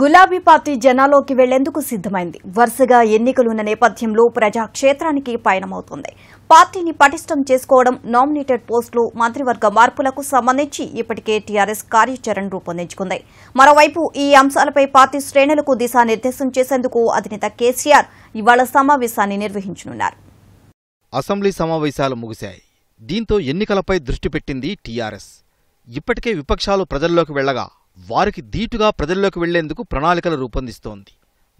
గులాబీ పార్టీ జనాల్లోకి వెళ్లేందుకు సిద్దమైంది వరుసగా ఎన్నికలున్న నేపథ్యంలో ప్రజాక్షేత్రానికి పయనమవుతుంది పార్టీని పటిష్టం చేసుకోవడం నామినేటెడ్ పోస్టులు మంత్రివర్గ మార్పులకు సంబంధించి ఇప్పటికే టీఆర్ఎస్ కార్యాచరణ రూపొందించుకుంది మరోవైపు ఈ అంశాలపై పార్టీ శ్రేణులకు దిశానిర్దేశం చేసేందుకు అధినేత కేసీఆర్ ఇవాళ సమావేశాన్ని నిర్వహించనున్నారు అసెంబ్లీ సమావేశాలు ముగిశాయి దీంతో ఎన్నికలపై దృష్టి పెట్టింది టీఆర్ఎస్ ఇప్పటికే విపక్షాలు ప్రజల్లోకి వెళ్లగా వారికి ధీటుగా ప్రజల్లోకి వెళ్లేందుకు ప్రణాళికలు రూపొందిస్తోంది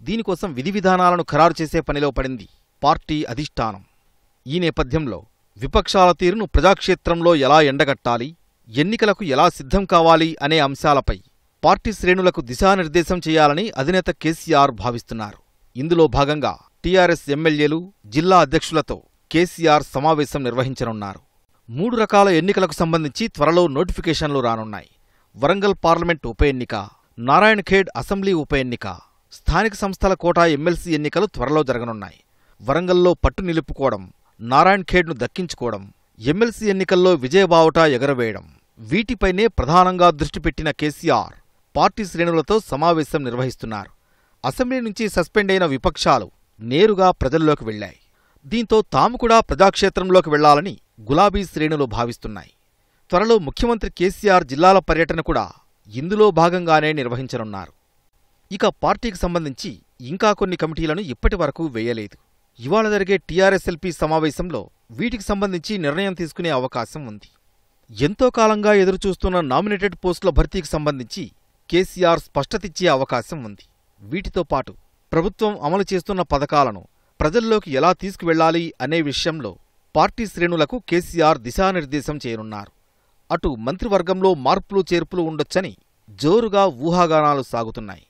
దీనికోసం విధి విధానాలను ఖరారు చేసే పనిలో పడింది పార్టీ అధిష్టానం ఈ నేపథ్యంలో విపక్షాల తీరును ప్రజాక్షేత్రంలో ఎలా ఎండగట్టాలి ఎన్నికలకు ఎలా సిద్ధం కావాలి అనే అంశాలపై పార్టీ శ్రేణులకు దిశానిర్దేశం చేయాలని అధినేత కేసీఆర్ భావిస్తున్నారు ఇందులో భాగంగా టీఆర్ఎస్ ఎమ్మెల్యేలు జిల్లా అధ్యక్షులతో కేసీఆర్ సమావేశం నిర్వహించనున్నారు మూడు రకాల ఎన్నికలకు సంబంధించి త్వరలో నోటిఫికేషన్లు రానున్నాయి వరంగల్ పార్లమెంట్ ఉప ఎన్నిక నారాయణఖేడ్ అసెంబ్లీ ఉప ఎన్నిక స్థానిక సంస్థల కోటా ఎమ్మెల్సీ ఎన్నికలు త్వరలో జరగనున్నాయి వరంగల్లో పట్టు నిలుపుకోవడం నారాయణఖేడ్ను దక్కించుకోవడం ఎమ్మెల్సీ ఎన్నికల్లో విజయబావుటా ఎగరవేయడం వీటిపైనే ప్రధానంగా దృష్టి పెట్టిన కేసీఆర్ పార్టీ శ్రేణులతో సమావేశం నిర్వహిస్తున్నారు అసెంబ్లీ నుంచి సస్పెండ్ అయిన విపక్షాలు నేరుగా ప్రజల్లోకి వెళ్లాయి దీంతో తాము కూడా ప్రజాక్షేత్రంలోకి వెళ్లాలని గులాబీ శ్రేణులు భావిస్తున్నాయి త్వరలో ముఖ్యమంత్రి కేసీఆర్ జిల్లాల పర్యటన కూడా ఇందులో భాగంగానే నిర్వహించనున్నారు ఇక పార్టీకి సంబంధించి ఇంకా కొన్ని కమిటీలను ఇప్పటి వరకు వేయలేదు ఇవాళ జరిగే టీఆర్ఎస్ఎల్పీ సమావేశంలో వీటికి సంబంధించి నిర్ణయం తీసుకునే అవకాశం ఉంది ఎంతో కాలంగా ఎదురుచూస్తున్న నామినేటెడ్ పోస్టుల భర్తీకి సంబంధించి కేసీఆర్ స్పష్టతిచ్చే అవకాశం ఉంది వీటితో పాటు ప్రభుత్వం అమలు చేస్తున్న పథకాలను ప్రజల్లోకి ఎలా తీసుకువెళ్లాలి అనే విషయంలో పార్టీ శ్రేణులకు కేసీఆర్ దిశానిర్దేశం చేయనున్నారు అటు మంత్రివర్గంలో మార్పులు చేర్పులు ఉండొచ్చని జోరుగా ఊహాగానాలు సాగుతున్నాయి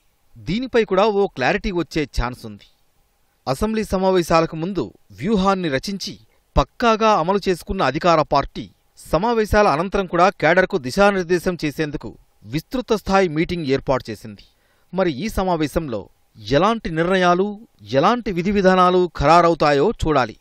దీనిపై కూడా ఓ క్లారిటీ వచ్చే ఛాన్స్ ఉంది అసెంబ్లీ సమావేశాలకు ముందు వ్యూహాన్ని రచించి పక్కాగా అమలు చేసుకున్న అధికార పార్టీ సమావేశాల అనంతరం కూడా కేడర్కు దిశానిర్దేశం చేసేందుకు విస్తృత స్థాయి మీటింగ్ ఏర్పాటు చేసింది మరి ఈ సమావేశంలో ఎలాంటి నిర్ణయాలు ఎలాంటి విధి విధానాలు ఖరారవుతాయో చూడాలి